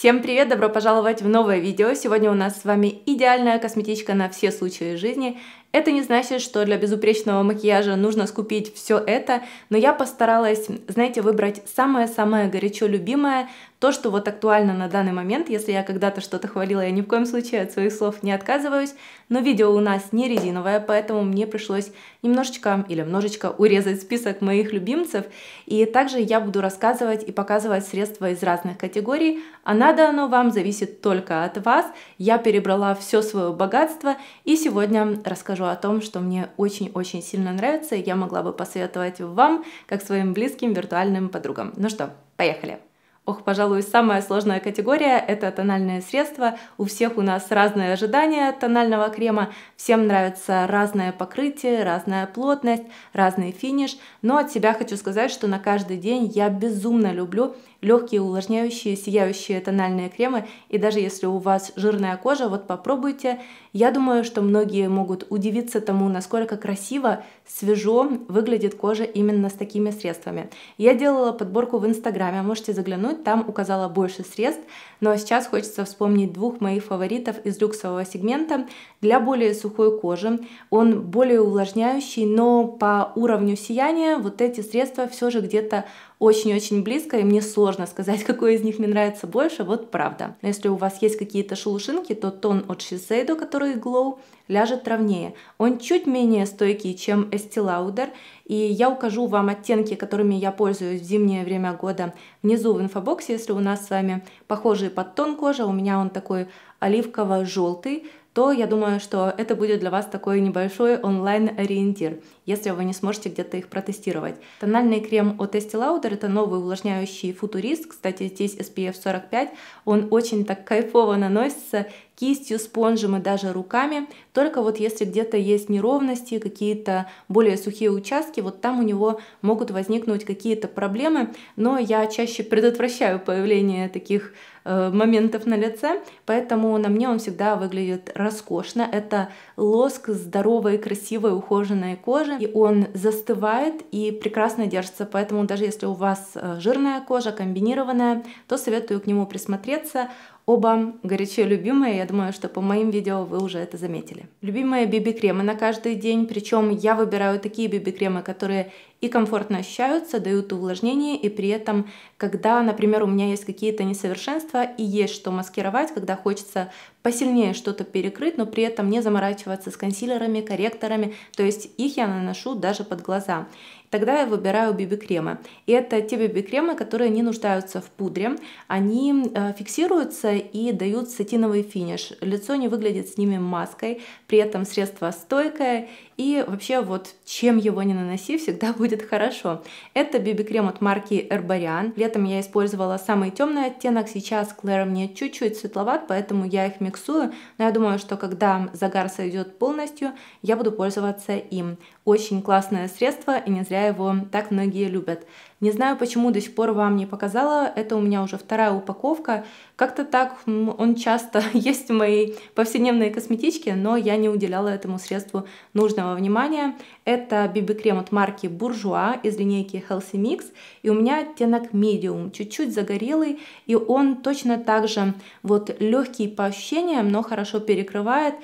Всем привет, добро пожаловать в новое видео. Сегодня у нас с вами идеальная косметичка на все случаи жизни. Это не значит, что для безупречного макияжа нужно скупить все это, но я постаралась, знаете, выбрать самое-самое горячо любимое, то, что вот актуально на данный момент, если я когда-то что-то хвалила, я ни в коем случае от своих слов не отказываюсь, но видео у нас не резиновое, поэтому мне пришлось немножечко или немножечко урезать список моих любимцев, и также я буду рассказывать и показывать средства из разных категорий, а надо оно вам зависит только от вас, я перебрала все свое богатство и сегодня расскажу расскажу о том, что мне очень-очень сильно нравится, и я могла бы посоветовать вам, как своим близким виртуальным подругам. Ну что, поехали! Ох, пожалуй, самая сложная категория – это тональное средство У всех у нас разные ожидания от тонального крема. Всем нравится разное покрытие, разная плотность, разный финиш. Но от себя хочу сказать, что на каждый день я безумно люблю легкие увлажняющие, сияющие тональные кремы. И даже если у вас жирная кожа, вот попробуйте. Я думаю, что многие могут удивиться тому, насколько красиво, свежо выглядит кожа именно с такими средствами. Я делала подборку в Инстаграме, можете заглянуть, там указала больше средств. Но ну, а сейчас хочется вспомнить двух моих фаворитов из люксового сегмента для более сухой кожи. Он более увлажняющий, но по уровню сияния вот эти средства все же где-то очень-очень близко, и мне сложно сказать, какой из них мне нравится больше, вот правда. Но если у вас есть какие-то шелушинки, то тон от Shiseido, который Glow, ляжет травнее. Он чуть менее стойкий, чем Estee Lauder, и я укажу вам оттенки, которыми я пользуюсь в зимнее время года внизу в инфобоксе, если у нас с вами похожий подтон кожи, у меня он такой оливково-желтый, то я думаю, что это будет для вас такой небольшой онлайн-ориентир, если вы не сможете где-то их протестировать. Тональный крем от Estee Lauder — это новый увлажняющий футурист, кстати, здесь SPF 45, он очень так кайфово наносится, кистью, спонжем и даже руками. Только вот если где-то есть неровности, какие-то более сухие участки, вот там у него могут возникнуть какие-то проблемы. Но я чаще предотвращаю появление таких э, моментов на лице, поэтому на мне он всегда выглядит роскошно. Это лоск здоровой, красивой, ухоженной кожи, и он застывает и прекрасно держится, поэтому даже если у вас э, жирная кожа, комбинированная, то советую к нему присмотреться оба горячо любимые. Я думаю, что по моим видео вы уже это заметили. Любимые BB-кремы на каждый день. Причем я выбираю такие BB-кремы, которые и комфортно ощущаются, дают увлажнение, и при этом, когда, например, у меня есть какие-то несовершенства и есть что маскировать, когда хочется посильнее что-то перекрыть, но при этом не заморачиваться с консилерами, корректорами, то есть их я наношу даже под глаза тогда я выбираю BB-кремы. И это те BB-кремы, которые не нуждаются в пудре, они э, фиксируются и дают сатиновый финиш. Лицо не выглядит с ними маской, при этом средство стойкое и вообще вот чем его не наноси, всегда будет хорошо. Это BB-крем от марки Herbarian. Летом я использовала самый темный оттенок, сейчас Клэр мне чуть-чуть светловат, поэтому я их миксую. Но я думаю, что когда загар сойдет полностью, я буду пользоваться им. Очень классное средство, и не зря его так многие любят. Не знаю, почему до сих пор вам не показала, это у меня уже вторая упаковка. Как-то так он часто есть в моей повседневной косметичке, но я не уделяла этому средству нужного внимания. Это BB-крем от марки Буржуа из линейки Healthy Mix, и у меня оттенок medium, чуть-чуть загорелый, и он точно так же вот легкий по ощущениям, но хорошо перекрывает,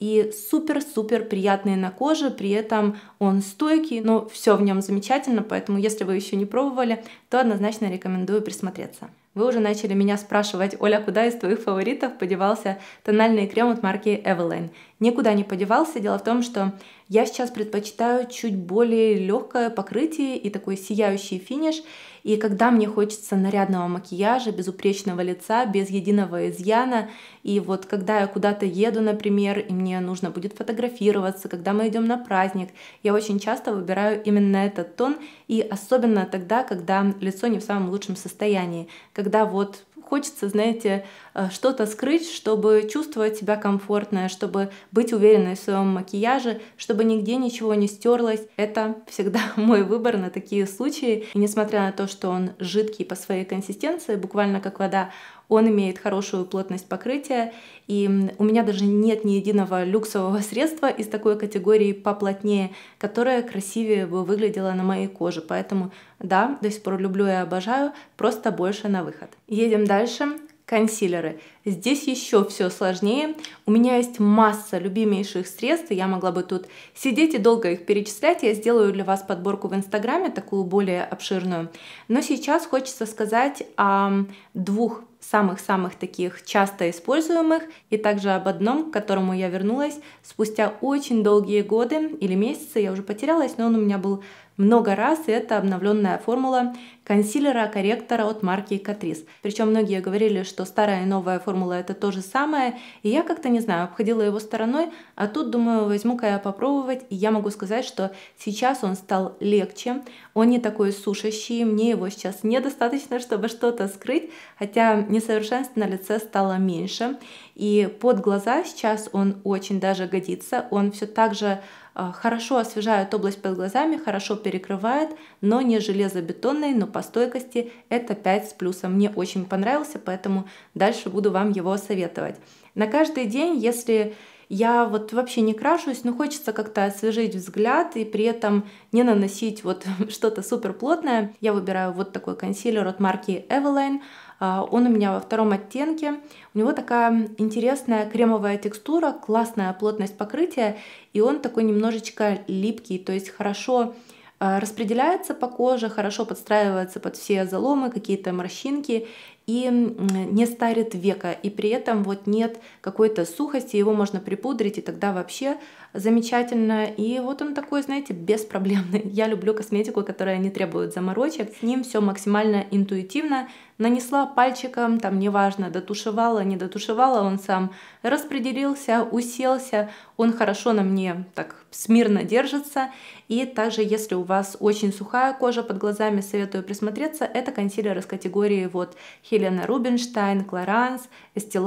и супер-супер приятный на коже, при этом он стойкий, но все в нем замечательно, поэтому если вы еще не пробовали, то однозначно рекомендую присмотреться. Вы уже начали меня спрашивать, Оля, куда из твоих фаворитов подевался тональный крем от марки Evelyn Никуда не подевался, дело в том, что я сейчас предпочитаю чуть более легкое покрытие и такой сияющий финиш, и когда мне хочется нарядного макияжа, безупречного лица, без единого изъяна, и вот когда я куда-то еду, например, и мне нужно будет фотографироваться, когда мы идем на праздник, я очень часто выбираю именно этот тон, и особенно тогда, когда лицо не в самом лучшем состоянии, когда вот хочется, знаете, э, что-то скрыть, чтобы чувствовать себя комфортно, чтобы быть уверенной в своем макияже, чтобы нигде ничего не стерлось. Это всегда мой выбор на такие случаи. И несмотря на то, что он жидкий по своей консистенции, буквально как вода, он имеет хорошую плотность покрытия, и у меня даже нет ни единого люксового средства из такой категории поплотнее, которое красивее бы выглядело на моей коже, поэтому да, до сих пор люблю и обожаю, просто больше на выход. Едем дальше. Консилеры. Здесь еще все сложнее. У меня есть масса любимейших средств, я могла бы тут сидеть и долго их перечислять. Я сделаю для вас подборку в Инстаграме, такую более обширную. Но сейчас хочется сказать о двух самых-самых таких часто используемых, и также об одном, к которому я вернулась спустя очень долгие годы или месяцы, я уже потерялась, но он у меня был много раз, и это обновленная формула консилера-корректора от марки Catrice. Причем многие говорили, что старая и новая формула это то же самое, и я как-то, не знаю, обходила его стороной, а тут, думаю, возьму-ка я попробовать, и я могу сказать, что сейчас он стал легче, он не такой сушащий, мне его сейчас недостаточно, чтобы что-то скрыть, хотя несовершенство на лице стало меньше, и под глаза сейчас он очень даже годится, он все так же а, хорошо освежает область под глазами, хорошо перекрывает, но не железобетонный, но по стойкости это 5 с плюсом. Мне очень понравился, поэтому дальше буду вам его советовать. На каждый день, если я вот вообще не крашусь, но хочется как-то освежить взгляд и при этом не наносить вот что-то супер плотное. Я выбираю вот такой консилер от марки Eveline а, он у меня во втором оттенке. У него такая интересная кремовая текстура, классная плотность покрытия, и он такой немножечко липкий, то есть хорошо а, распределяется по коже, хорошо подстраивается под все заломы, какие-то морщинки, и не старит века, и при этом вот нет какой-то сухости, его можно припудрить, и тогда вообще замечательно. И вот он такой, знаете, беспроблемный. Я люблю косметику, которая не требует заморочек. С ним все максимально интуитивно. Нанесла пальчиком, там неважно, дотушевала, не дотушевала, он сам распределился, уселся. Он хорошо на мне так смирно держится. И также, если у вас очень сухая кожа под глазами, советую присмотреться. Это консилеры с категории вот Хелена Рубинштайн, Клоранс, Эсти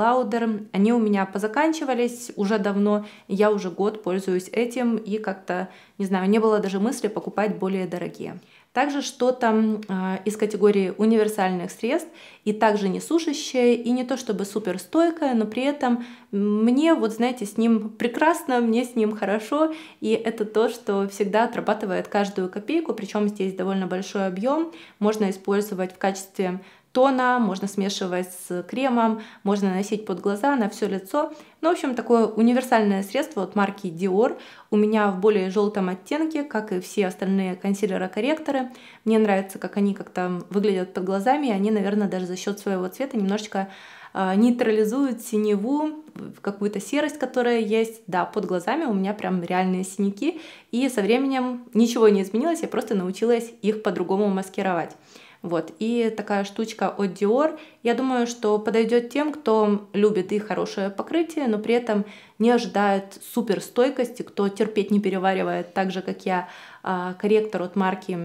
Они у меня позаканчивались уже давно. Я уже год пользуюсь этим и как-то, не знаю, не было даже мысли покупать более дорогие. Также что-то э, из категории универсальных средств и также не сушащее, и не то чтобы супер стойкое, но при этом мне, вот знаете, с ним прекрасно, мне с ним хорошо, и это то, что всегда отрабатывает каждую копейку, причем здесь довольно большой объем, можно использовать в качестве тона, можно смешивать с кремом, можно наносить под глаза, на все лицо. Ну, в общем, такое универсальное средство от марки Dior. У меня в более желтом оттенке, как и все остальные консилеры-корректоры. Мне нравится, как они как-то выглядят под глазами. Они, наверное, даже за счет своего цвета немножечко а, нейтрализуют синеву, какую-то серость, которая есть. Да, под глазами у меня прям реальные синяки. И со временем ничего не изменилось, я просто научилась их по-другому маскировать. Вот. И такая штучка от Dior, я думаю, что подойдет тем, кто любит и хорошее покрытие, но при этом не ожидает супер стойкости, кто терпеть не переваривает, так же, как я, а, корректор от марки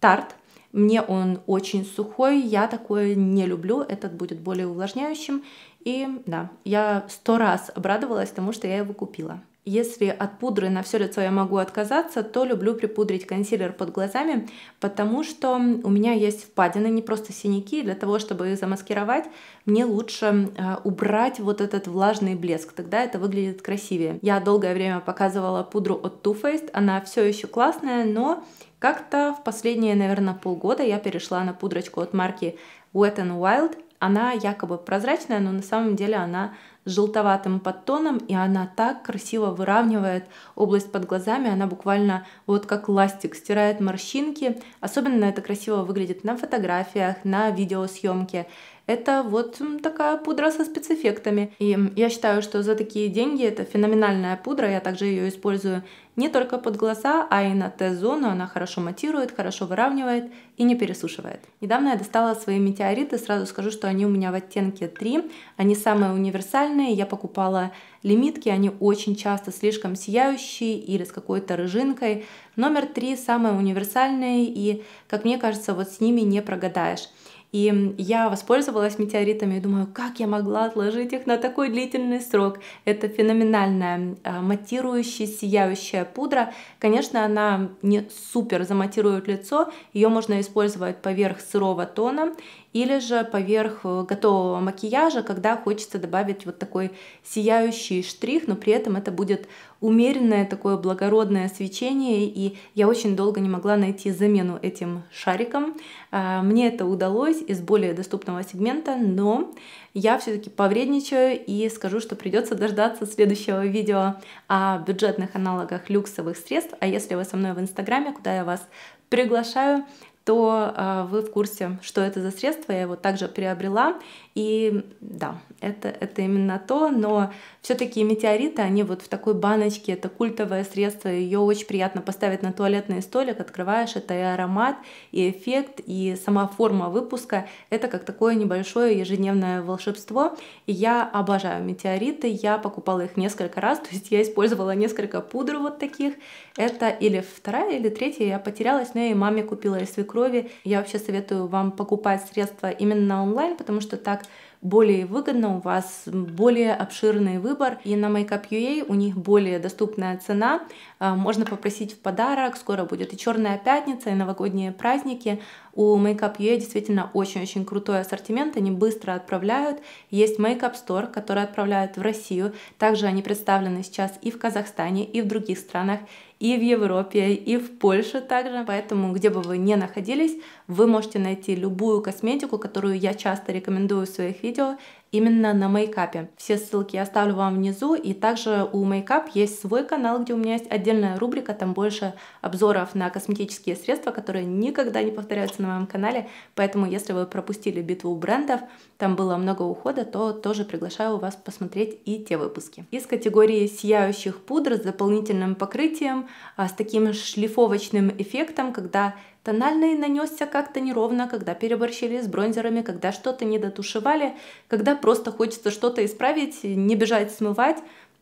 Tarte. Мне он очень сухой, я такое не люблю, этот будет более увлажняющим. И да, я сто раз обрадовалась тому, что я его купила. Если от пудры на все лицо я могу отказаться, то люблю припудрить консилер под глазами, потому что у меня есть впадины, не просто синяки, для того, чтобы их замаскировать, мне лучше а, убрать вот этот влажный блеск, тогда это выглядит красивее. Я долгое время показывала пудру от Too Faced, она все еще классная, но как-то в последние, наверное, полгода я перешла на пудрочку от марки Wet n Wild, она якобы прозрачная, но на самом деле она с желтоватым подтоном, и она так красиво выравнивает область под глазами, она буквально вот как ластик стирает морщинки. Особенно это красиво выглядит на фотографиях, на видеосъемке. Это вот такая пудра со спецэффектами. И я считаю, что за такие деньги это феноменальная пудра. Я также ее использую не только под глаза, а и на Т-зону. Она хорошо матирует, хорошо выравнивает и не пересушивает. Недавно я достала свои метеориты. Сразу скажу, что они у меня в оттенке 3. Они самые универсальные. Я покупала лимитки. Они очень часто слишком сияющие или с какой-то рыжинкой. Номер 3 самые универсальные и, как мне кажется, вот с ними не прогадаешь. И я воспользовалась метеоритами и думаю, как я могла отложить их на такой длительный срок. Это феноменальная а, матирующая, сияющая пудра. Конечно, она не супер заматирует лицо, ее можно использовать поверх сырого тона, или же поверх э, готового макияжа, когда хочется добавить вот такой сияющий штрих, но при этом это будет умеренное такое благородное свечение, и я очень долго не могла найти замену этим шарикам. А, мне это удалось из более доступного сегмента, но я все-таки повредничаю и скажу, что придется дождаться следующего видео о бюджетных аналогах люксовых средств, а если вы со мной в инстаграме, куда я вас приглашаю, то э, вы в курсе, что это за средство. Я его также приобрела и да, это, это именно то, но все-таки метеориты, они вот в такой баночке, это культовое средство, ее очень приятно поставить на туалетный столик, открываешь, это и аромат, и эффект, и сама форма выпуска, это как такое небольшое ежедневное волшебство, и я обожаю метеориты, я покупала их несколько раз, то есть я использовала несколько пудр вот таких, это или вторая, или третья, я потерялась, но я и маме купила, из свекрови, я вообще советую вам покупать средства именно онлайн, потому что так так более выгодно, у вас более обширный выбор. И на Makeup.ua у них более доступная цена. А, можно попросить в подарок, скоро будет и Черная пятница, и новогодние праздники. У Makeup.ua действительно очень-очень крутой ассортимент, они быстро отправляют. Есть Makeup Store, который отправляют в Россию. Также они представлены сейчас и в Казахстане, и в других странах и в Европе, и в Польше также. Поэтому, где бы вы ни находились, вы можете найти любую косметику, которую я часто рекомендую в своих видео, именно на мейкапе. Все ссылки я оставлю вам внизу. И также у мейкап есть свой канал, где у меня есть отдельная рубрика, там больше обзоров на косметические средства, которые никогда не повторяются на моем канале. Поэтому, если вы пропустили битву брендов, там было много ухода, то тоже приглашаю вас посмотреть и те выпуски. Из категории сияющих пудр с дополнительным покрытием, а, с таким шлифовочным эффектом, когда Тональный нанесся как-то неровно, когда переборщили с бронзерами, когда что-то не дотушевали, когда просто хочется что-то исправить, не бежать смывать.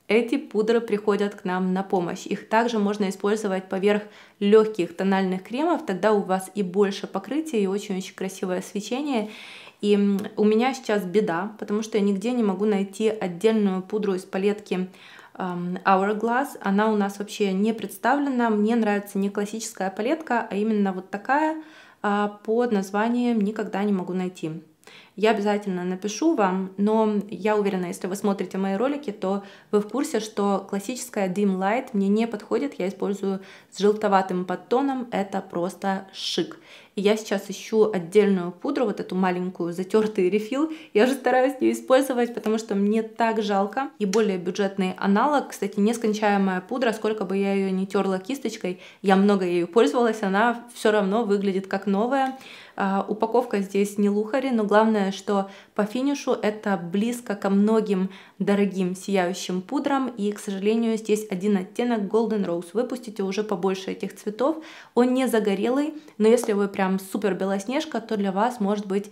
Эти пудры приходят к нам на помощь. Их также можно использовать поверх легких тональных кремов, тогда у вас и больше покрытия, и очень-очень красивое свечение. И у меня сейчас беда, потому что я нигде не могу найти отдельную пудру из палетки Эм, hourglass. Она у нас вообще не представлена. Мне нравится не классическая палетка, а именно вот такая а, под названием «Никогда не могу найти» я обязательно напишу вам, но я уверена, если вы смотрите мои ролики, то вы в курсе, что классическая Dim Light мне не подходит, я использую с желтоватым подтоном, это просто шик. И я сейчас ищу отдельную пудру, вот эту маленькую затертый рефил. Я же стараюсь ее использовать, потому что мне так жалко. И более бюджетный аналог, кстати, нескончаемая пудра, сколько бы я ее не терла кисточкой, я много ею пользовалась, она все равно выглядит как новая. А, упаковка здесь не лухари, но главное, что по финишу это близко ко многим дорогим сияющим пудрам. И, к сожалению, здесь один оттенок Golden Rose. Выпустите уже побольше этих цветов. Он не загорелый, но если вы прям супер белоснежка, то для вас может быть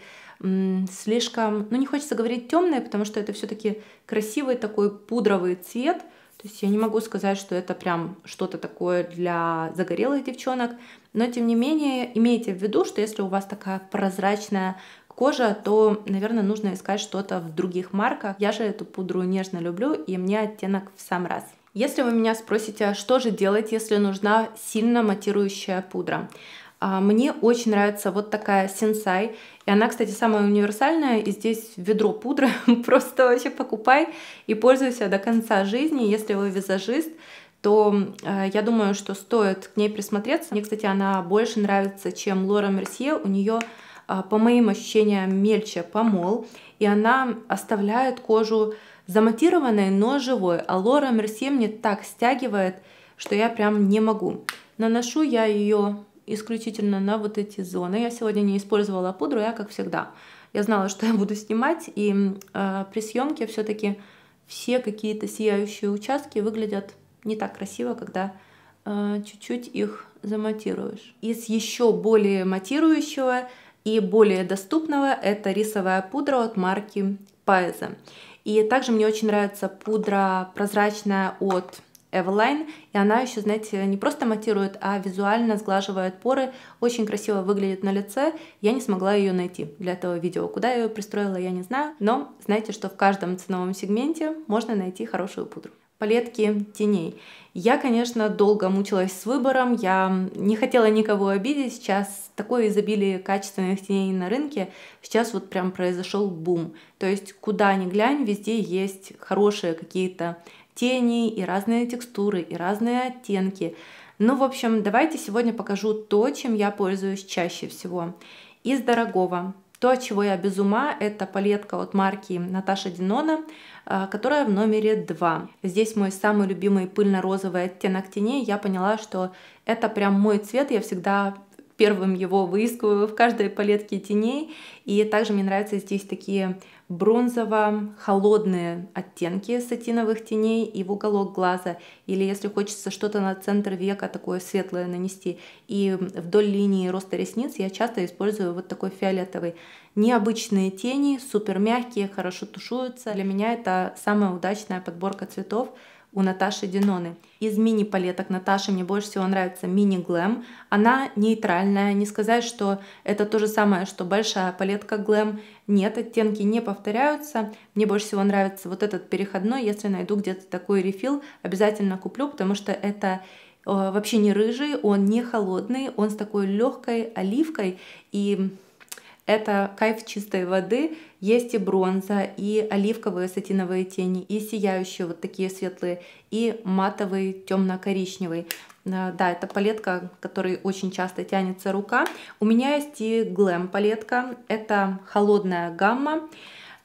слишком, ну не хочется говорить темное, потому что это все-таки красивый такой пудровый цвет – то есть я не могу сказать, что это прям что-то такое для загорелых девчонок, но тем не менее имейте в виду, что если у вас такая прозрачная кожа, то, наверное, нужно искать что-то в других марках. Я же эту пудру нежно люблю, и мне оттенок в сам раз. Если вы меня спросите, а что же делать, если нужна сильно матирующая пудра? А, мне очень нравится вот такая сенсай. И она, кстати, самая универсальная. И здесь ведро пудры. Просто вообще покупай и пользуйся до конца жизни. Если вы визажист, то э, я думаю, что стоит к ней присмотреться. Мне, кстати, она больше нравится, чем Лора Мерсье. У нее, э, по моим ощущениям, мельче помол. И она оставляет кожу заматированной, но живой. А Лора Мерсье мне так стягивает, что я прям не могу. Наношу я ее исключительно на вот эти зоны. Я сегодня не использовала пудру, я как всегда. Я знала, что я буду снимать, и э, при съемке все-таки все какие-то сияющие участки выглядят не так красиво, когда э, чуть-чуть их заматируешь. Из еще более матирующего и более доступного это рисовая пудра от марки Paese. И также мне очень нравится пудра прозрачная от Эвелайн, и она еще, знаете, не просто матирует, а визуально сглаживает поры, очень красиво выглядит на лице, я не смогла ее найти для этого видео, куда я ее пристроила, я не знаю, но знаете, что в каждом ценовом сегменте можно найти хорошую пудру палетки теней. Я, конечно, долго мучилась с выбором, я не хотела никого обидеть, сейчас такое изобилие качественных теней на рынке, сейчас вот прям произошел бум. То есть куда ни глянь, везде есть хорошие какие-то тени, и разные текстуры, и разные оттенки. Ну, в общем, давайте сегодня покажу то, чем я пользуюсь чаще всего. Из дорогого. То, чего я без ума, это палетка от марки Наташа Динона, э, которая в номере 2. Здесь мой самый любимый пыльно-розовый оттенок теней. Я поняла, что это прям мой цвет, я всегда первым его выискиваю в каждой палетке теней. И также мне нравятся здесь такие бронзово-холодные оттенки сатиновых теней и в уголок глаза. Или если хочется что-то на центр века такое светлое нанести. И вдоль линии роста ресниц я часто использую вот такой фиолетовый. Необычные тени, супер мягкие, хорошо тушуются. Для меня это самая удачная подборка цветов у Наташи Диноны. Из мини-палеток Наташи мне больше всего нравится мини-глэм. Она нейтральная, не сказать, что это то же самое, что большая палетка глэм. Нет, оттенки не повторяются. Мне больше всего нравится вот этот переходной. Если найду где-то такой рефил, обязательно куплю, потому что это э, вообще не рыжий, он не холодный, он с такой легкой оливкой и это кайф чистой воды, есть и бронза, и оливковые сатиновые тени, и сияющие вот такие светлые, и матовый темно-коричневый. Э, да, это палетка, которой очень часто тянется рука. У меня есть и глэм палетка, это холодная гамма.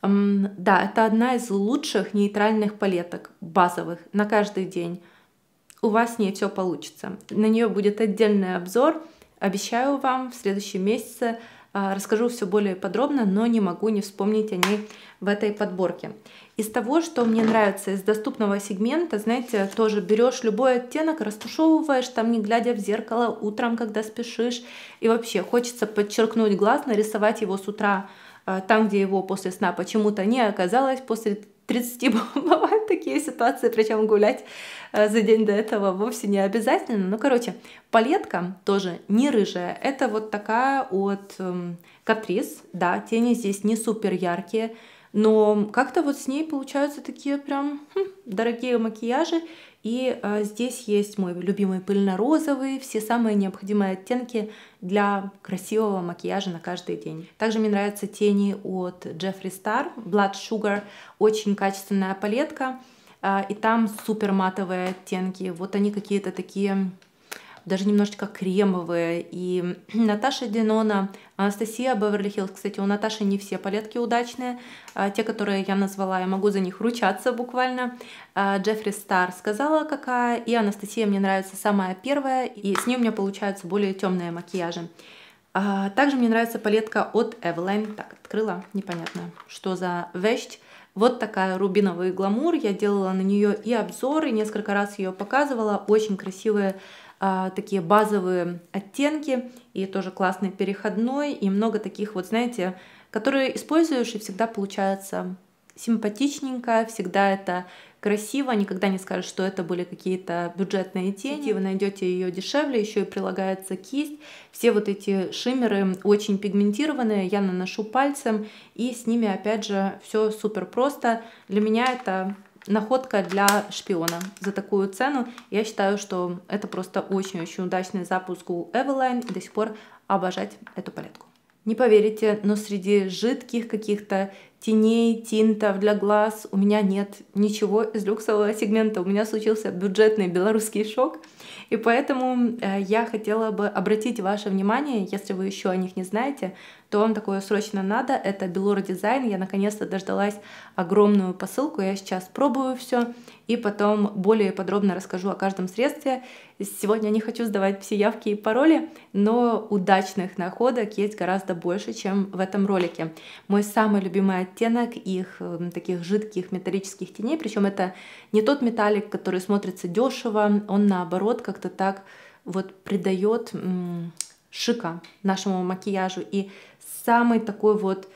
Да, это одна из лучших нейтральных палеток, базовых, на каждый день. У вас с ней все получится. На нее будет отдельный обзор. Обещаю вам в следующем месяце а, расскажу все более подробно, но не могу не вспомнить о ней в этой подборке. Из того, что мне нравится из доступного сегмента, знаете, тоже берешь любой оттенок, растушевываешь там, не глядя в зеркало, утром, когда спешишь. И вообще хочется подчеркнуть глаз, нарисовать его с утра а, там, где его после сна почему-то не оказалось, после 30 бывают такие ситуации, причем гулять э, за день до этого вовсе не обязательно. Ну, короче, палетка тоже не рыжая, это вот такая от эм, Катрис, да, тени здесь не супер яркие, но как-то вот с ней получаются такие прям хм, дорогие макияжи. И э, здесь есть мой любимый пыльно-розовый, все самые необходимые оттенки для красивого макияжа на каждый день. Также мне нравятся тени от Jeffree Star, Blood Sugar, очень качественная палетка. Э, и там супер матовые оттенки. Вот они какие-то такие даже немножечко кремовые. И Наташа Денона, Анастасия Беверли-Хиллз, кстати, у Наташи не все палетки удачные, а те, которые я назвала, я могу за них ручаться буквально. А Джеффри Стар сказала, какая, и Анастасия мне нравится самая первая, и с ней у меня получаются более темные макияжи. А также мне нравится палетка от Eveline. Так, открыла, непонятно, что за вещь. Вот такая рубиновый гламур. Я делала на нее и обзор, и несколько раз ее показывала. Очень красивые а, такие базовые оттенки, и тоже классный переходной, и много таких вот, знаете, которые используешь, и всегда получается симпатичненько, всегда это красиво, никогда не скажешь, что это были какие-то бюджетные тени, вы найдете ее дешевле, еще и прилагается кисть. Все вот эти шиммеры очень пигментированные, я наношу пальцем, и с ними, опять же, все супер просто. Для меня это находка для шпиона за такую цену. Я считаю, что это просто очень-очень удачный запуск у Эвелайн и до сих пор обожать эту палетку. Не поверите, но среди жидких каких-то теней, тинтов для глаз у меня нет ничего из люксового сегмента. У меня случился бюджетный белорусский шок. И поэтому э, я хотела бы обратить ваше внимание, если вы еще о них не знаете, то вам такое срочно надо. Это Белура Дизайн. Я наконец-то дождалась огромную посылку. Я сейчас пробую все и потом более подробно расскажу о каждом средстве. Сегодня не хочу сдавать все явки и пароли, но удачных находок есть гораздо больше, чем в этом ролике. Мой самый любимый оттенок их эм, таких жидких металлических теней, причем это не тот металлик, который смотрится дешево, он наоборот как-то так вот придает шика нашему макияжу. И самый такой вот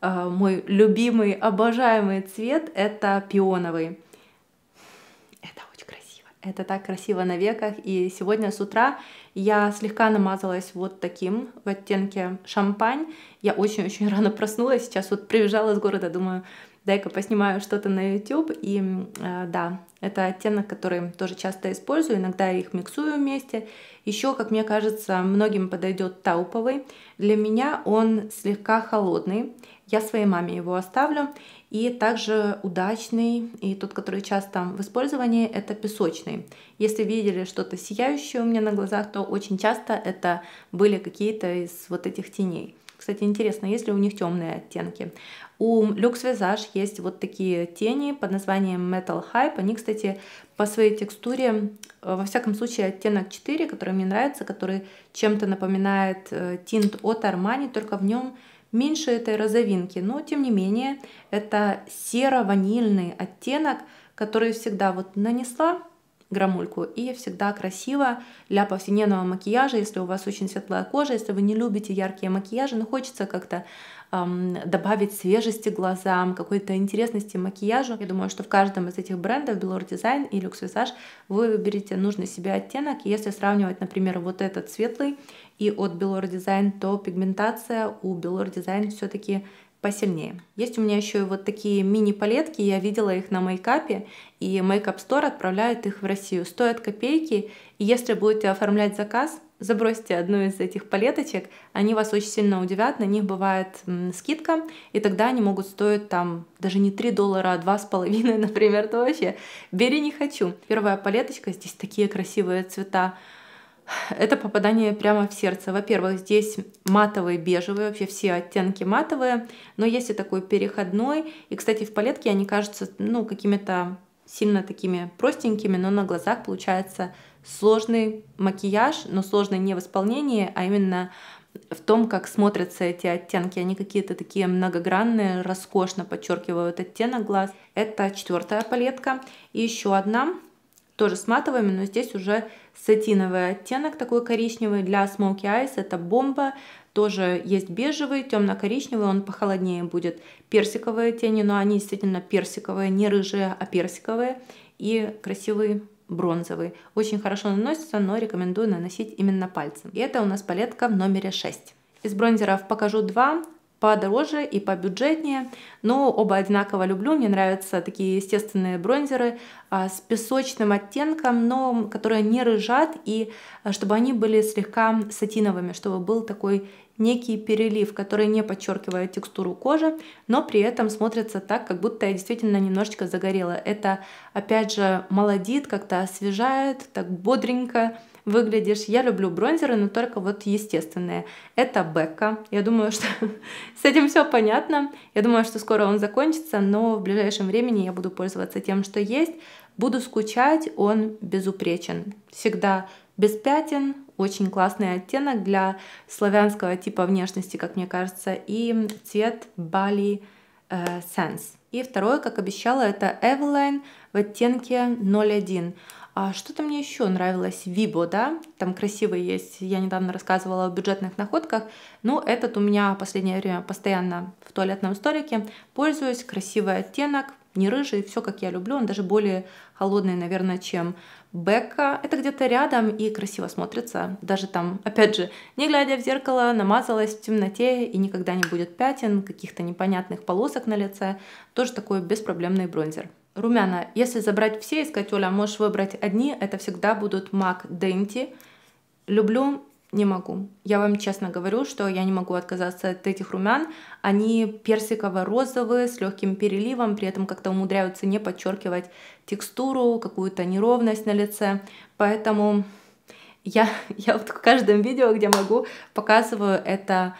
э, мой любимый, обожаемый цвет — это пионовый. Это очень красиво. Это так красиво на веках. И сегодня с утра я слегка намазалась вот таким в оттенке шампань. Я очень-очень рано проснулась. Сейчас вот прибежала с города, думаю, дай-ка поснимаю что-то на YouTube. И э, да, это оттенок, который тоже часто использую. Иногда я их миксую вместе. Еще, как мне кажется, многим подойдет тауповый. Для меня он слегка холодный. Я своей маме его оставлю. И также удачный, и тот, который часто в использовании, это песочный. Если видели что-то сияющее у меня на глазах, то очень часто это были какие-то из вот этих теней. Кстати, интересно, есть ли у них темные оттенки. У Lux Visage есть вот такие тени под названием Metal Hype. Они, кстати, по своей текстуре, э, во всяком случае, оттенок 4, который мне нравится, который чем-то напоминает э, тинт от Armani, только в нем меньше этой розовинки, но тем не менее это серо-ванильный оттенок, который всегда вот нанесла грамульку и всегда красиво для повседневного макияжа, если у вас очень светлая кожа, если вы не любите яркие макияжи, но хочется как-то добавить свежести глазам, какой-то интересности макияжу. Я думаю, что в каждом из этих брендов, Белор Дизайн и Люкс Визаж, вы выберете нужный себе оттенок. Если сравнивать, например, вот этот светлый и от Белор Дизайн, то пигментация у Белор Дизайн все-таки посильнее. Есть у меня еще и вот такие мини-палетки, я видела их на мейкапе, и мейкап стор отправляет их в Россию. Стоят копейки, и если будете оформлять заказ, забросьте одну из этих палеточек, они вас очень сильно удивят, на них бывает скидка, и тогда они могут стоить там даже не 3 доллара, а 2,5, например, то вообще бери не хочу. Первая палеточка, здесь такие красивые цвета, это попадание прямо в сердце. Во-первых, здесь матовые, бежевые, вообще все оттенки матовые, но есть и такой переходной. И, кстати, в палетке они кажутся, ну, какими-то сильно такими простенькими, но на глазах получается сложный макияж, но сложный не в исполнении, а именно в том, как смотрятся эти оттенки. Они какие-то такие многогранные, роскошно подчеркивают оттенок глаз. Это четвертая палетка. И еще одна, тоже с матовыми, но здесь уже сатиновый оттенок, такой коричневый для Smoky Eyes. Это бомба. Тоже есть бежевый, темно-коричневый, он похолоднее будет. Персиковые тени, но они действительно персиковые, не рыжие, а персиковые. И красивый бронзовый. Очень хорошо наносится, но рекомендую наносить именно пальцем. И это у нас палетка в номере 6. Из бронзеров покажу два подороже и побюджетнее, но оба одинаково люблю. Мне нравятся такие естественные бронзеры а, с песочным оттенком, но которые не рыжат, и а, чтобы они были слегка сатиновыми, чтобы был такой некий перелив, который не подчеркивает текстуру кожи, но при этом смотрится так, как будто я действительно немножечко загорела. Это, опять же, молодит, как-то освежает, так бодренько выглядишь. Я люблю бронзеры, но только вот естественные. Это Бекка. Я думаю, что с этим все понятно. Я думаю, что скоро он закончится, но в ближайшем времени я буду пользоваться тем, что есть. Буду скучать, он безупречен. Всегда без пятен, очень классный оттенок для славянского типа внешности, как мне кажется, и цвет Bali э, Sense. И второе, как обещала, это Eveline в оттенке 01. А что-то мне еще нравилось, Вибо, да, там красивый есть, я недавно рассказывала о бюджетных находках, но ну, этот у меня в последнее время постоянно в туалетном столике, пользуюсь, красивый оттенок, не рыжий, все как я люблю, он даже более холодный, наверное, чем Бека это где-то рядом и красиво смотрится. Даже там, опять же, не глядя в зеркало, намазалась в темноте и никогда не будет пятен, каких-то непонятных полосок на лице. Тоже такой беспроблемный бронзер. Румяна. Если забрать все и сказать, Оля, можешь выбрать одни, это всегда будут MAC Dainty. Люблю не могу. Я вам честно говорю, что я не могу отказаться от этих румян. Они персиково-розовые, с легким переливом, при этом как-то умудряются не подчеркивать текстуру, какую-то неровность на лице. Поэтому я, я вот в каждом видео, где могу, показываю это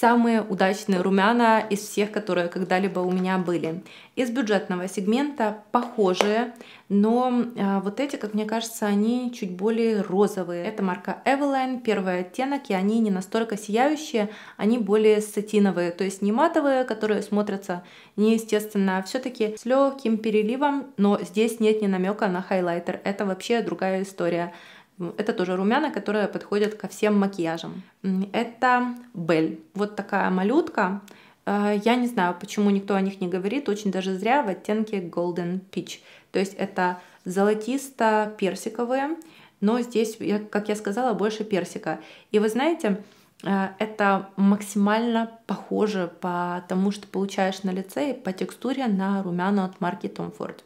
самые удачные румяна из всех, которые когда-либо у меня были. Из бюджетного сегмента похожие, но э, вот эти, как мне кажется, они чуть более розовые. Это марка Eveline, первый оттенок, и они не настолько сияющие, они более сатиновые, то есть не матовые, которые смотрятся неестественно, а все-таки с легким переливом, но здесь нет ни намека на хайлайтер, это вообще другая история. Это тоже румяна, которые подходят ко всем макияжам. Это Бель. Вот такая малютка. Э, я не знаю, почему никто о них не говорит, очень даже зря в оттенке Golden Peach. То есть это золотисто-персиковые, но здесь, как я сказала, больше персика. И вы знаете, э, это максимально похоже по тому, что получаешь на лице и по текстуре на румяна от марки Tom Ford.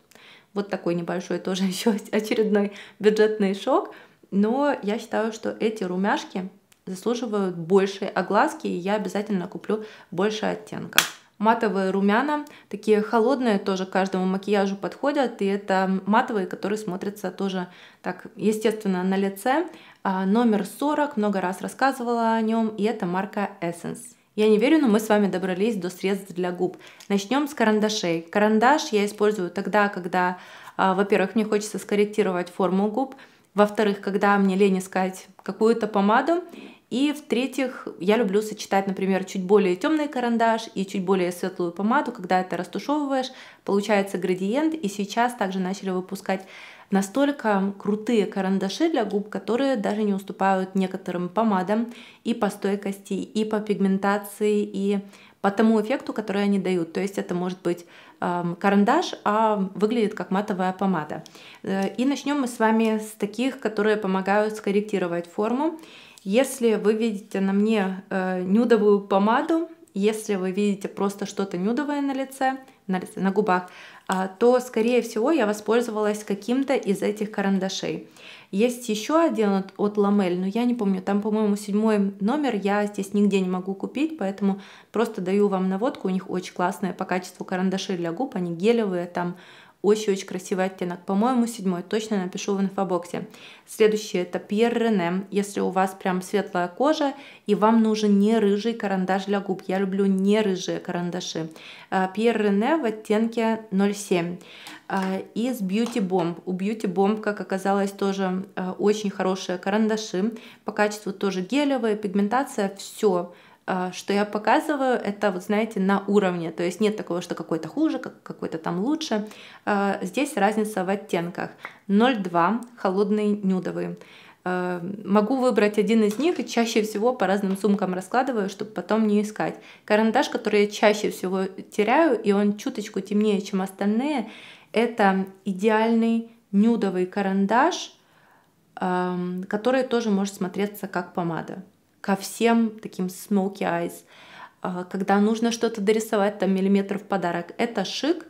Вот такой небольшой тоже еще очередной бюджетный шок – но я считаю, что эти румяшки заслуживают большей огласки, и я обязательно куплю больше оттенков. Матовые румяна, такие холодные, тоже каждому макияжу подходят, и это матовые, которые смотрятся тоже так естественно на лице. А, номер 40, много раз рассказывала о нем, и это марка Essence. Я не верю, но мы с вами добрались до средств для губ. Начнем с карандашей. Карандаш я использую тогда, когда, а, во-первых, мне хочется скорректировать форму губ, во-вторых, когда мне лень искать какую-то помаду. И в-третьих, я люблю сочетать, например, чуть более темный карандаш и чуть более светлую помаду. Когда это растушевываешь, получается градиент. И сейчас также начали выпускать настолько крутые карандаши для губ, которые даже не уступают некоторым помадам и по стойкости, и по пигментации, и по тому эффекту, который они дают. То есть это может быть эм, карандаш, а выглядит как матовая помада. Э, и начнем мы с вами с таких, которые помогают скорректировать форму. Если вы видите на мне э, нюдовую помаду, если вы видите просто что-то нюдовое на лице, на, лице, на губах, э, то, скорее всего, я воспользовалась каким-то из этих карандашей. Есть еще один от, от Ламель, но я не помню, там, по-моему, седьмой номер, я здесь нигде не могу купить, поэтому просто даю вам наводку, у них очень классные по качеству карандаши для губ, они гелевые, там очень-очень красивый оттенок. По-моему, седьмой. Точно напишу в инфобоксе. Следующий это Pierre Рене. Если у вас прям светлая кожа и вам нужен не рыжий карандаш для губ. Я люблю не рыжие карандаши. Pierre а, Рене в оттенке 07. А, и с Beauty Bomb. У Beauty Bomb, как оказалось, тоже а, очень хорошие карандаши. По качеству тоже гелевые, пигментация, все. Все а, что я показываю, это, вот знаете, на уровне. То есть нет такого, что какой-то хуже, какой-то там лучше. А, здесь разница в оттенках. 0,2, холодные нюдовые а, Могу выбрать один из них и чаще всего по разным сумкам раскладываю, чтобы потом не искать. Карандаш, который я чаще всего теряю, и он чуточку темнее, чем остальные, это идеальный нюдовый карандаш, который тоже может смотреться как помада ко всем таким smoky eyes. А, когда нужно что-то дорисовать, там миллиметров подарок, это шик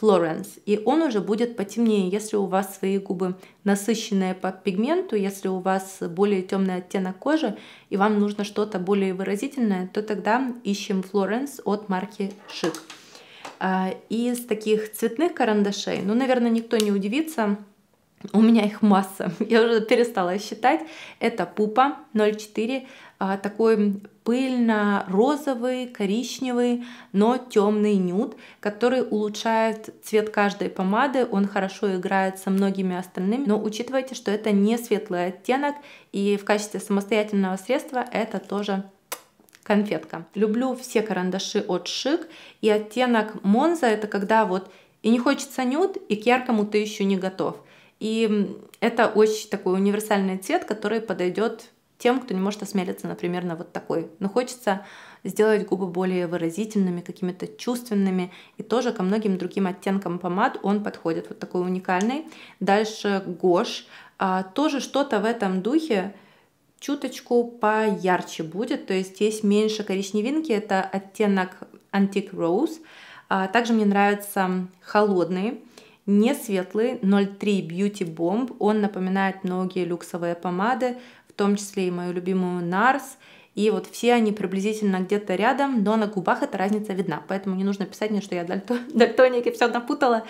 Florence, И он уже будет потемнее, если у вас свои губы насыщенные по пигменту, если у вас более темный оттенок кожи, и вам нужно что-то более выразительное, то тогда ищем Florence от марки Шик. А, из таких цветных карандашей, ну, наверное, никто не удивится, у меня их масса, я уже перестала считать. Это Пупа 04 а, такой пыльно-розовый, коричневый, но темный нюд, который улучшает цвет каждой помады. Он хорошо играет со многими остальными, но учитывайте, что это не светлый оттенок, и в качестве самостоятельного средства это тоже конфетка. Люблю все карандаши от Шик, и оттенок Монза это когда вот и не хочется нюд, и к яркому ты еще не готов. И это очень такой универсальный цвет, который подойдет тем, кто не может осмелиться, например, на вот такой. Но хочется сделать губы более выразительными, какими-то чувственными. И тоже ко многим другим оттенкам помад он подходит. Вот такой уникальный. Дальше Гош. А, тоже что-то в этом духе чуточку поярче будет. То есть есть меньше коричневинки. Это оттенок Antique Rose. А, также мне нравятся холодные не светлый 03 Beauty Bomb. Он напоминает многие люксовые помады, том числе и мою любимую Нарс. И вот все они приблизительно где-то рядом, но на губах эта разница видна. Поэтому не нужно писать мне, что я дальто... дальтоник все напутала.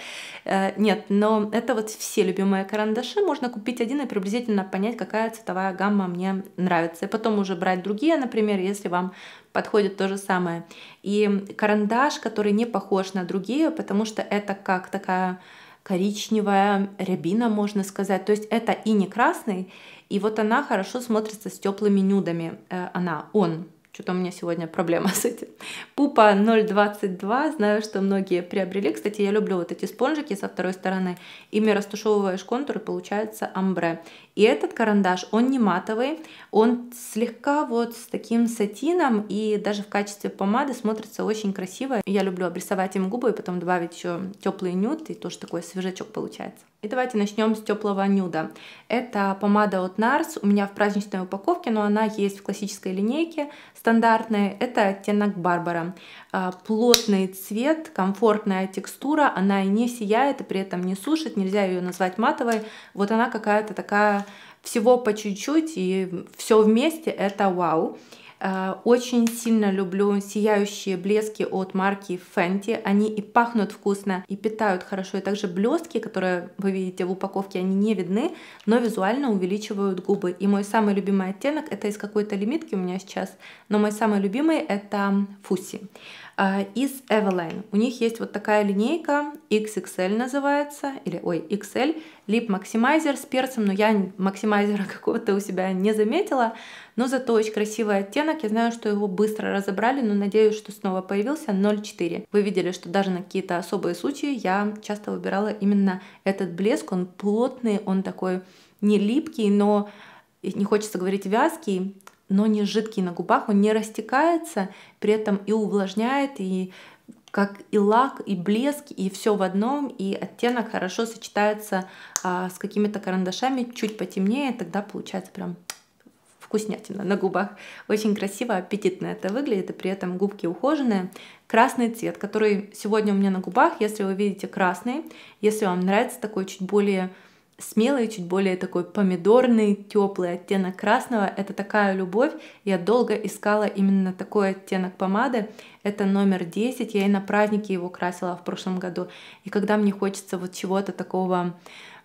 Э, нет, но это вот все любимые карандаши. Можно купить один и приблизительно понять, какая цветовая гамма мне нравится. И потом уже брать другие, например, если вам подходит то же самое. И карандаш, который не похож на другие, потому что это как такая коричневая рябина, можно сказать. То есть это и не красный, и вот она хорошо смотрится с теплыми нюдами. Э, она, он, что-то у меня сегодня проблема с этим. Пупа 0,22, знаю, что многие приобрели. Кстати, я люблю вот эти спонжики со второй стороны. Ими растушевываешь контур, и получается амбре. И этот карандаш, он не матовый, он слегка вот с таким сатином и даже в качестве помады смотрится очень красиво. Я люблю обрисовать им губы и потом добавить еще теплый нюд и тоже такой свежачок получается. И давайте начнем с теплого нюда. Это помада от NARS, у меня в праздничной упаковке, но она есть в классической линейке, стандартная. Это оттенок Барбара. А, плотный цвет, комфортная текстура, она и не сияет, и при этом не сушит, нельзя ее назвать матовой. Вот она какая-то такая всего по чуть-чуть и все вместе это вау. Э, очень сильно люблю сияющие блески от марки Fenty. Они и пахнут вкусно, и питают хорошо. И также блестки, которые вы видите в упаковке, они не видны, но визуально увеличивают губы. И мой самый любимый оттенок, это из какой-то лимитки у меня сейчас, но мой самый любимый это Фуси э, из Eveline У них есть вот такая линейка, XXL называется, или, ой, XL, лип-максимайзер с перцем, но я максимайзера какого-то у себя не заметила, но зато очень красивый оттенок, я знаю, что его быстро разобрали, но надеюсь, что снова появился 0,4. Вы видели, что даже на какие-то особые случаи я часто выбирала именно этот блеск, он плотный, он такой не липкий, но не хочется говорить вязкий, но не жидкий на губах, он не растекается, при этом и увлажняет, и как и лак, и блеск, и все в одном, и оттенок хорошо сочетается а, с какими-то карандашами, чуть потемнее, тогда получается прям вкуснятина на губах. Очень красиво, аппетитно это выглядит, и при этом губки ухоженные. Красный цвет, который сегодня у меня на губах, если вы видите красный, если вам нравится такой чуть более смелый, чуть более такой помидорный, теплый оттенок красного. Это такая любовь. Я долго искала именно такой оттенок помады. Это номер 10. Я и на празднике его красила в прошлом году. И когда мне хочется вот чего-то такого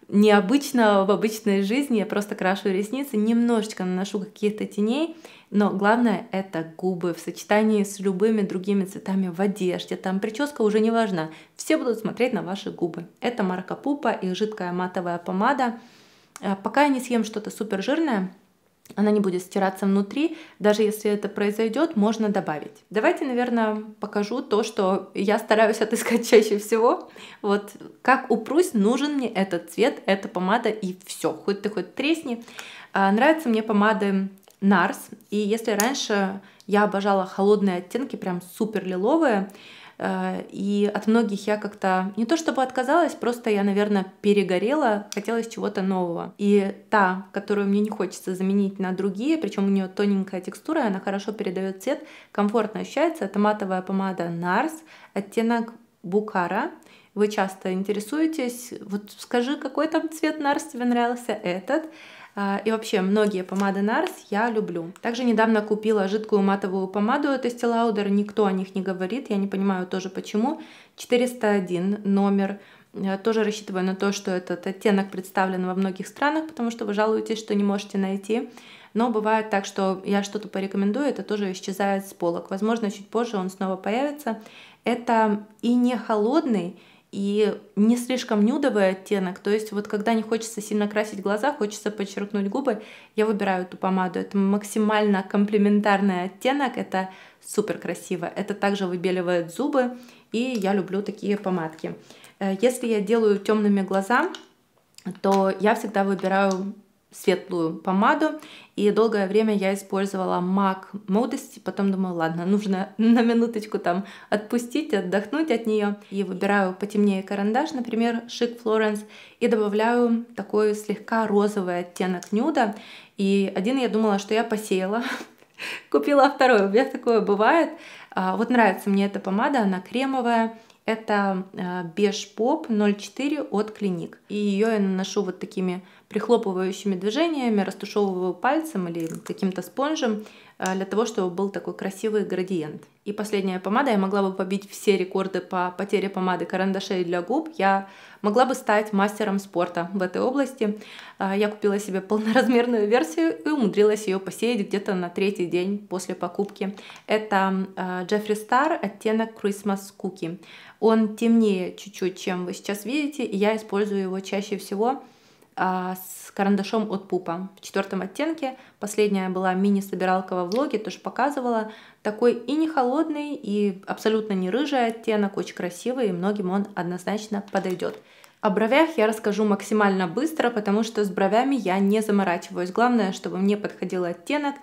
необычно в обычной жизни я просто крашу ресницы, немножечко наношу каких-то теней, но главное это губы в сочетании с любыми другими цветами в одежде, там прическа уже не важна, все будут смотреть на ваши губы. Это марка Пупа, и жидкая матовая помада. Э, пока я не съем что-то супер жирное, она не будет стираться внутри. Даже если это произойдет, можно добавить. Давайте, наверное, покажу то, что я стараюсь отыскать чаще всего. Вот как упрусь, нужен мне этот цвет, эта помада и все. Хоть ты хоть тресни. А, нравятся мне помады nars И если раньше я обожала холодные оттенки, прям супер лиловые, Э, и от многих я как-то не то чтобы отказалась, просто я, наверное, перегорела, хотелось чего-то нового. И та, которую мне не хочется заменить на другие, причем у нее тоненькая текстура, она хорошо передает цвет, комфортно ощущается. Это матовая помада Nars, оттенок Букара. Вы часто интересуетесь, вот скажи, какой там цвет Нарс тебе нравился этот? А, и вообще многие помады NARS я люблю. Также недавно купила жидкую матовую помаду от Estee Lauder. Никто о них не говорит, я не понимаю тоже почему. 401 номер. Э, тоже рассчитываю на то, что этот оттенок представлен во многих странах, потому что вы жалуетесь, что не можете найти. Но бывает так, что я что-то порекомендую, это тоже исчезает с полок. Возможно, чуть позже он снова появится. Это и не холодный, и не слишком нюдовый оттенок, то есть вот когда не хочется сильно красить глаза, хочется подчеркнуть губы, я выбираю эту помаду. Это максимально комплементарный оттенок, это супер красиво. Это также выбеливает зубы, и я люблю такие помадки. Э, если я делаю темными глаза, то я всегда выбираю светлую помаду, и долгое время я использовала MAC Modesty, потом думаю, ладно, нужно на минуточку там отпустить, отдохнуть от нее, и выбираю потемнее карандаш, например, Chic Florence, и добавляю такой слегка розовый оттенок нюда, и один я думала, что я посеяла, купила второй, у меня такое бывает, а, вот нравится мне эта помада, она кремовая, это Beige Pop 04 от Клиник. И ее я наношу вот такими прихлопывающими движениями растушевываю пальцем или каким-то спонжем э, для того, чтобы был такой красивый градиент. И последняя помада, я могла бы побить все рекорды по потере помады карандашей для губ, я могла бы стать мастером спорта в этой области. Э, я купила себе полноразмерную версию и умудрилась ее посеять где-то на третий день после покупки. Это Джеффри э, Стар оттенок Christmas Cookie. Он темнее чуть-чуть, чем вы сейчас видите, и я использую его чаще всего а, с карандашом от пупа в четвертом оттенке. Последняя была мини-собиралка во влоге, тоже показывала. Такой и не холодный, и абсолютно не рыжий оттенок, очень красивый, и многим он однозначно подойдет. О бровях я расскажу максимально быстро, потому что с бровями я не заморачиваюсь. Главное, чтобы мне подходил оттенок,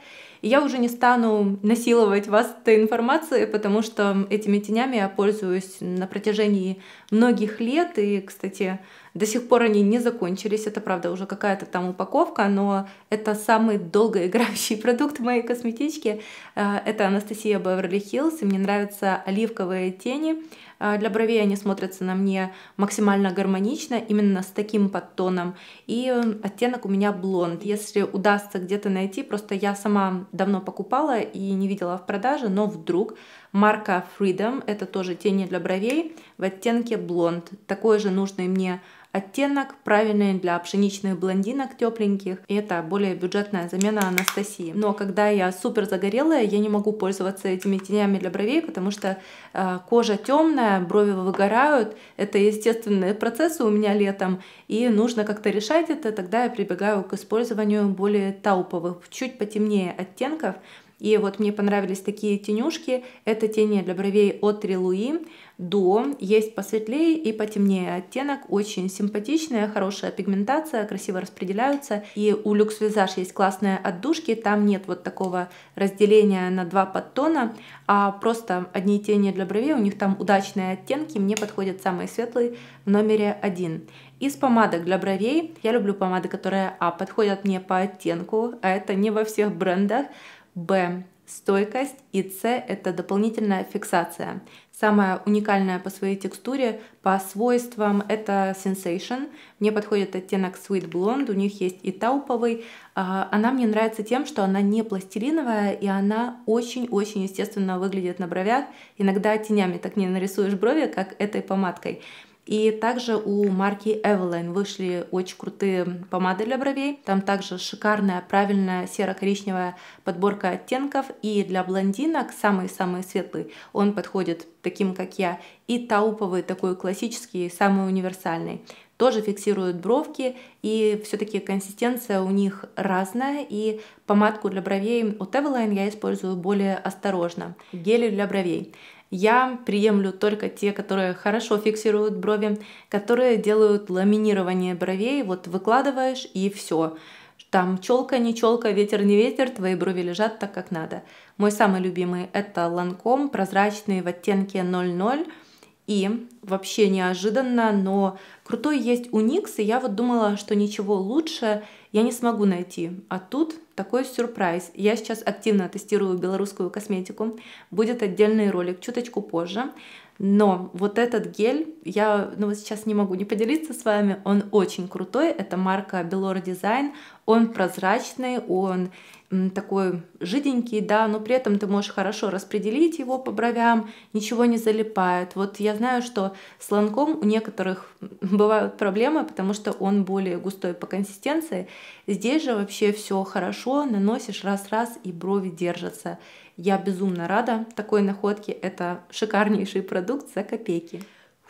и я уже не стану насиловать вас этой информацией, потому что этими тенями я пользуюсь на протяжении многих лет. И, кстати, до сих пор они не закончились. Это, правда, уже какая-то там упаковка, но это самый долгоиграющий продукт моей косметички. Э, это Анастасия Беверли Хиллз, и мне нравятся оливковые тени. Э, для бровей они смотрятся на мне максимально гармонично, именно с таким подтоном. И э, оттенок у меня блонд. Если удастся где-то найти, просто я сама давно покупала и не видела в продаже, но вдруг марка Freedom, это тоже тени для бровей в оттенке блонд. Такой же нужный мне Оттенок правильный для пшеничных блондинок тепленьких. И это более бюджетная замена Анастасии. Но когда я супер загорелая, я не могу пользоваться этими тенями для бровей, потому что э, кожа темная, брови выгорают. Это естественные процессы у меня летом. И нужно как-то решать это. Тогда я прибегаю к использованию более тауповых, чуть потемнее оттенков, и вот мне понравились такие тенюшки. Это тени для бровей от Трилуи до. Есть посветлее и потемнее оттенок. Очень симпатичная, хорошая пигментация, красиво распределяются. И у Люкс Визаж есть классные отдушки. Там нет вот такого разделения на два подтона, а просто одни тени для бровей. У них там удачные оттенки. Мне подходят самые светлые в номере один. Из помадок для бровей я люблю помады, которые а, подходят мне по оттенку, а это не во всех брендах. Б стойкость и С – это дополнительная фиксация. Самая уникальная по своей текстуре, по свойствам – это Sensation. Мне подходит оттенок Sweet Blonde, у них есть и тауповый. А, она мне нравится тем, что она не пластилиновая, и она очень-очень естественно выглядит на бровях. Иногда тенями так не нарисуешь брови, как этой помадкой. И также у марки Evelyn вышли очень крутые помады для бровей. Там также шикарная, правильная серо-коричневая подборка оттенков. И для блондинок самый-самый светлый, он подходит таким, как я. И тауповый, такой классический, самый универсальный тоже фиксируют бровки, и все-таки консистенция у них разная, и помадку для бровей от Evelyn я использую более осторожно. Гели для бровей. Я приемлю только те, которые хорошо фиксируют брови, которые делают ламинирование бровей, вот выкладываешь и все. Там челка, не челка, ветер, не ветер, твои брови лежат так, как надо. Мой самый любимый это ланком, прозрачный в оттенке 00. И вообще неожиданно, но крутой есть у уникс, и я вот думала, что ничего лучше я не смогу найти. А тут такой сюрприз. Я сейчас активно тестирую белорусскую косметику. Будет отдельный ролик чуточку позже. Но вот этот гель, я ну, сейчас не могу не поделиться с вами, он очень крутой. Это марка Belor Design. Он прозрачный, он такой жиденький, да, но при этом ты можешь хорошо распределить его по бровям, ничего не залипает. Вот я знаю, что с ланком у некоторых бывают проблемы, потому что он более густой по консистенции. Здесь же вообще все хорошо, наносишь раз-раз и брови держатся. Я безумно рада такой находке, это шикарнейший продукт за копейки.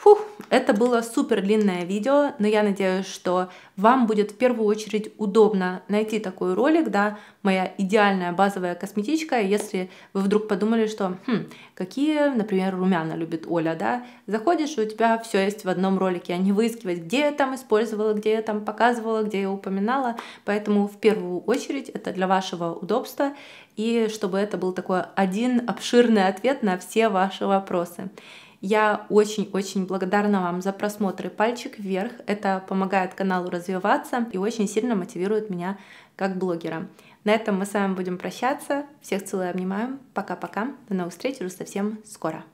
Фух, это было супер длинное видео, но я надеюсь, что вам будет в первую очередь удобно найти такой ролик, да, моя идеальная базовая косметичка, если вы вдруг подумали, что, хм, какие, например, румяна любит Оля, да, заходишь, и у тебя все есть в одном ролике, а не выискивать, где я там использовала, где я там показывала, где я упоминала, поэтому в первую очередь это для вашего удобства, и чтобы это был такой один обширный ответ на все ваши вопросы. Я очень-очень благодарна вам за просмотры, пальчик вверх. Это помогает каналу развиваться и очень сильно мотивирует меня как блогера. На этом мы с вами будем прощаться. Всех целую и обнимаю. Пока-пока. До новых встреч уже совсем скоро.